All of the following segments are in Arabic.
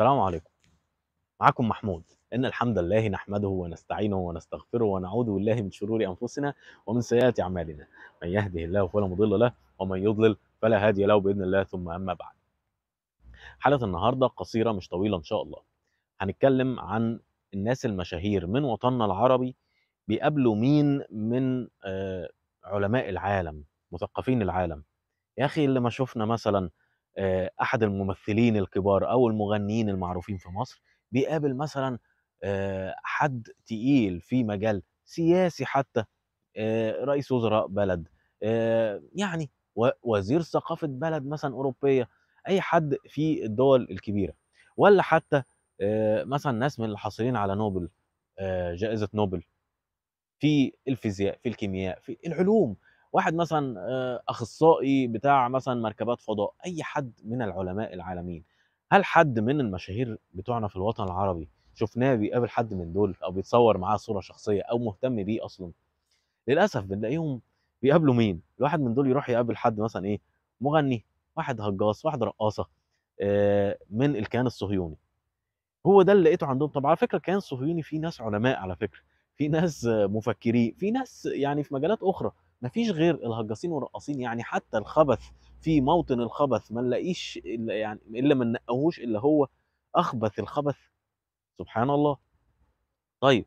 السلام عليكم معكم محمود إن الحمد لله نحمده ونستعينه ونستغفره ونعوذ بالله من شرور أنفسنا ومن سيئات أعمالنا من يهده الله فلا مضل له ومن يضلل فلا هادي له بإذن الله ثم أما بعد حلقة النهاردة قصيرة مش طويلة إن شاء الله هنتكلم عن الناس المشاهير من وطننا العربي بيقابلوا مين من آه، علماء العالم مثقفين العالم يا أخي اللي ما شفنا مثلا آه، احد الممثلين الكبار او المغنيين المعروفين في مصر بيقابل مثلا آه، حد تقيل في مجال سياسي حتى آه، رئيس وزراء بلد يعني وزير ثقافه بلد مثلا اوروبيه اي حد في الدول الكبيره ولا حتى مثلا ناس من الحاصلين على نوبل جائزه نوبل في الفيزياء في الكيمياء في العلوم واحد مثلا آه، اخصائي بتاع مثلا مركبات فضاء اي حد من العلماء العالمين هل حد من المشاهير بتوعنا في الوطن العربي شفناه بيقابل حد من دول او بيتصور معاه صوره شخصيه او مهتم بيه اصلا للاسف بنلاقيهم بيقابلوا مين الواحد من دول يروح يقابل حد مثلا ايه مغني واحد هجاص واحد رقاصه آه، من الكيان الصهيوني هو ده اللي لقيته عندهم طبعا على فكره الكيان الصهيوني فيه ناس علماء على فكره في ناس مفكرين في ناس يعني في مجالات اخرى مفيش غير الهجاصين والرقاصين يعني حتى الخبث في موطن الخبث ما نلاقيش الا يعني الا ما ننقهوش الا هو اخبث الخبث سبحان الله طيب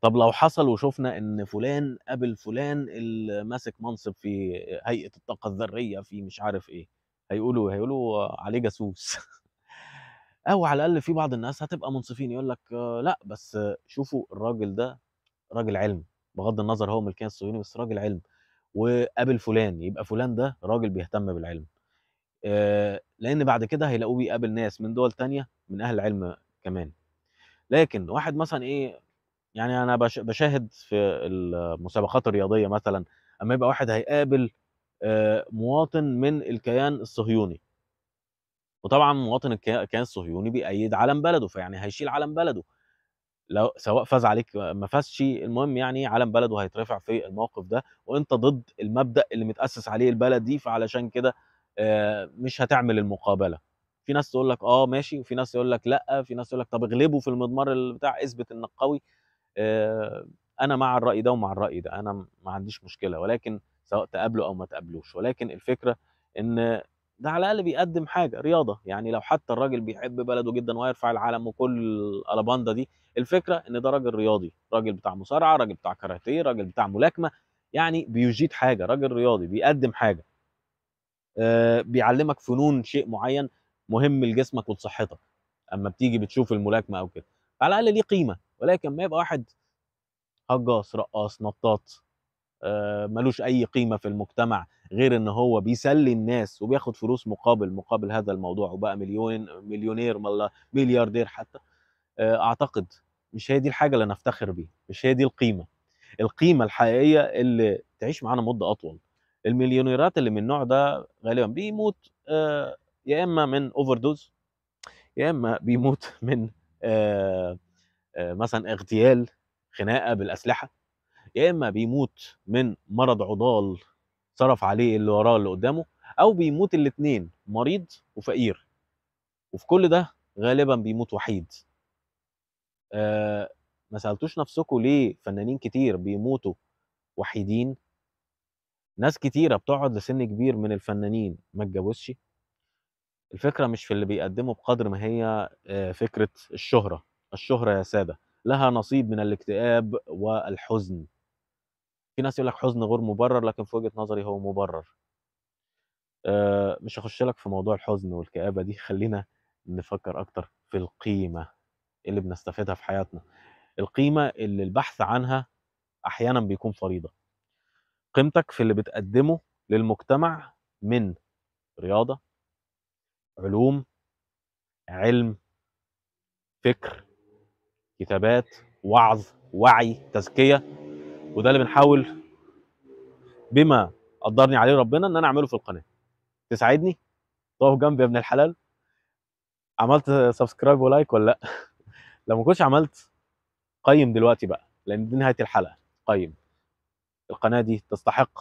طب لو حصل وشفنا ان فلان قابل فلان اللي ماسك منصب في هيئه الطاقه الذريه في مش عارف ايه هيقولوا هيقولوا عليه جاسوس او على الاقل في بعض الناس هتبقى منصفين يقول لك لا بس شوفوا الراجل ده راجل علم بغض النظر هو ملكيه الصهيوني بس راجل علم وقابل فلان يبقى فلان ده راجل بيهتم بالعلم لان بعد كده هيلاقوه بيقابل ناس من دول تانية من اهل العلم كمان لكن واحد مثلا ايه يعني انا بشاهد في المسابقات الرياضيه مثلا اما يبقى واحد هيقابل مواطن من الكيان الصهيوني وطبعا مواطن الكيان الصهيوني بيأيد علم بلده فيعني هيشيل علم بلده لو سواء فاز عليك ما فازش المهم يعني علم بلده هيترفع في الموقف ده وانت ضد المبدا اللي متاسس عليه البلد دي فعلشان كده آه، مش هتعمل المقابله في ناس تقول لك اه ماشي وفي ناس يقول لك لا في ناس يقول لك طب اغلبه في المضمار بتاع اثبت انك قوي آه، انا مع الراي ده ومع الراي ده انا ما عنديش مشكله ولكن سواء تقابله او ما تقابلوش ولكن الفكره ان ده على الاقل بيقدم حاجه رياضه يعني لو حتى الراجل بيحب بلده جدا ويرفع العلم وكل الاباندا دي الفكره ان ده راجل رياضي راجل بتاع مصارعه راجل بتاع كاراتيه راجل بتاع ملاكمه يعني بيجيد حاجه راجل رياضي بيقدم حاجه آه بيعلمك فنون شيء معين مهم لجسمك ولصحتك اما بتيجي بتشوف الملاكمه او كده على الاقل ليه قيمه ولكن ما يبقى واحد هجاص رقاص نطاط آه ملوش اي قيمه في المجتمع غير ان هو بيسلي الناس وبياخد فلوس مقابل مقابل هذا الموضوع وبقى مليون مليونير ولا ملياردير حتى آه، اعتقد مش هي دي الحاجه اللي نفتخر بيها مش هي دي القيمه القيمه الحقيقيه اللي تعيش معانا مده اطول المليونيرات اللي من النوع ده غالبا بيموت آه، يا اما من اوفر دوز يا اما بيموت من آه، مثلا اغتيال خناقه بالاسلحه يا اما بيموت من مرض عضال صرف عليه اللي وراه اللي قدامه او بيموت الاثنين مريض وفقير وفي كل ده غالبا بيموت وحيد أه ما سالتوش نفسكم ليه فنانين كتير بيموتوا وحيدين ناس كتيرة بتقعد لسن كبير من الفنانين ما اتجوزش الفكرة مش في اللي بيقدمه بقدر ما هي آه، فكرة الشهرة الشهرة يا سادة لها نصيب من الاكتئاب والحزن في ناس يقول لك حزن غير مبرر لكن في وجهه نظري هو مبرر آه، مش هخش لك في موضوع الحزن والكآبة دي خلينا نفكر أكتر في القيمة اللي بنستفيدها في حياتنا القيمة اللي البحث عنها أحيانا بيكون فريضة قيمتك في اللي بتقدمه للمجتمع من رياضة علوم علم فكر كتابات وعظ وعي تزكية وده اللي بنحاول بما قدرني عليه ربنا ان انا اعمله في القناه تساعدني تقف جنبي يا ابن الحلال عملت سبسكرايب ولايك ولا لا لو ما كنتش عملت قيم دلوقتي بقى لان دي نهايه الحلقه قيم القناه دي تستحق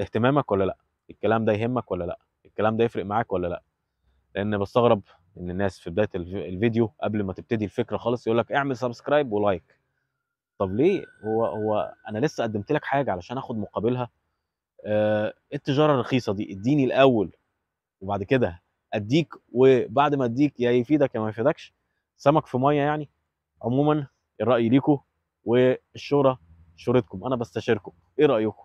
اهتمامك ولا لا الكلام ده يهمك ولا لا الكلام ده يفرق معاك ولا لا لان بستغرب ان الناس في بدايه الفيديو قبل ما تبتدي الفكره خالص يقول لك اعمل سبسكرايب ولايك طب ليه هو هو انا لسه قدمت لك حاجه علشان اخد مقابلها آه التجاره الرخيصه دي اديني الاول وبعد كده اديك وبعد ما اديك يا يفيدك يا ما يفيدكش سمك في ميه يعني عموما الراي ليكم والشورى شورتكم انا بستشيركم ايه رايكم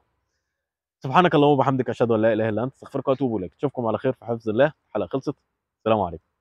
سبحانك اللهم وبحمدك اشهد ان لا اله الا انت استغفرك واتوب اليك اشوفكم على خير في حفظ الله الحلقه خلصت السلام عليكم